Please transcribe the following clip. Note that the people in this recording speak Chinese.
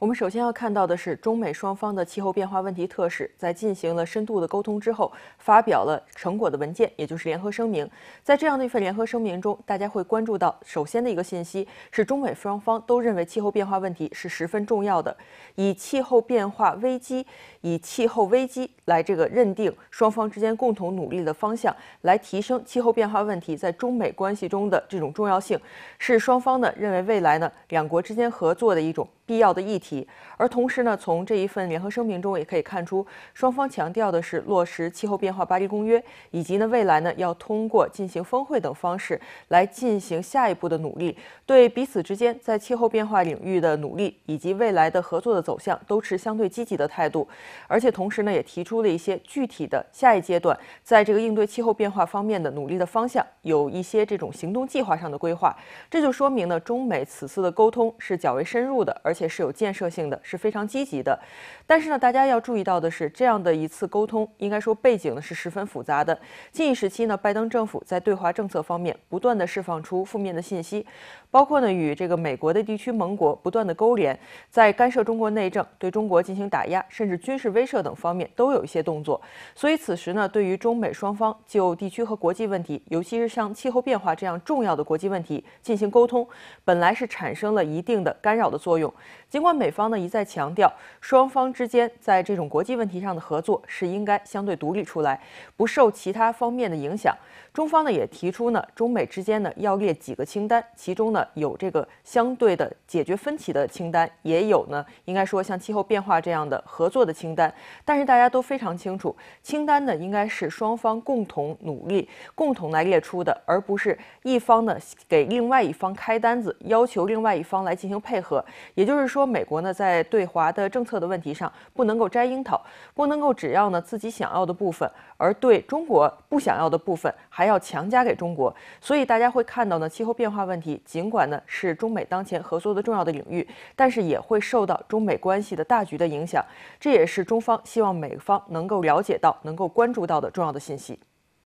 我们首先要看到的是，中美双方的气候变化问题特使在进行了深度的沟通之后，发表了成果的文件，也就是联合声明。在这样的一份联合声明中，大家会关注到，首先的一个信息是，中美双方都认为气候变化问题是十分重要的，以气候变化危机、以气候危机来这个认定双方之间共同努力的方向，来提升气候变化问题在中美关系中的这种重要性，是双方呢认为未来呢两国之间合作的一种。必要的议题，而同时呢，从这一份联合声明中也可以看出，双方强调的是落实气候变化巴黎公约，以及呢未来呢要通过进行峰会等方式来进行下一步的努力，对彼此之间在气候变化领域的努力以及未来的合作的走向都持相对积极的态度，而且同时呢也提出了一些具体的下一阶段在这个应对气候变化方面的努力的方向，有一些这种行动计划上的规划，这就说明呢中美此次的沟通是较为深入的，而且。且是有建设性的，是非常积极的。但是呢，大家要注意到的是，这样的一次沟通，应该说背景呢是十分复杂的。近一时期呢，拜登政府在对华政策方面不断的释放出负面的信息，包括呢与这个美国的地区盟国不断的勾连，在干涉中国内政、对中国进行打压、甚至军事威慑等方面都有一些动作。所以此时呢，对于中美双方就地区和国际问题，尤其是像气候变化这样重要的国际问题进行沟通，本来是产生了一定的干扰的作用。尽管美方呢一再强调，双方之间在这种国际问题上的合作是应该相对独立出来，不受其他方面的影响。中方呢也提出呢，中美之间呢要列几个清单，其中呢有这个相对的解决分歧的清单，也有呢应该说像气候变化这样的合作的清单。但是大家都非常清楚，清单呢应该是双方共同努力、共同来列出的，而不是一方呢给另外一方开单子，要求另外一方来进行配合，也就是。就是说，美国呢，在对华的政策的问题上，不能够摘樱桃，不能够只要呢自己想要的部分，而对中国不想要的部分还要强加给中国。所以大家会看到呢，气候变化问题尽管呢是中美当前合作的重要的领域，但是也会受到中美关系的大局的影响。这也是中方希望美方能够了解到、能够关注到的重要的信息。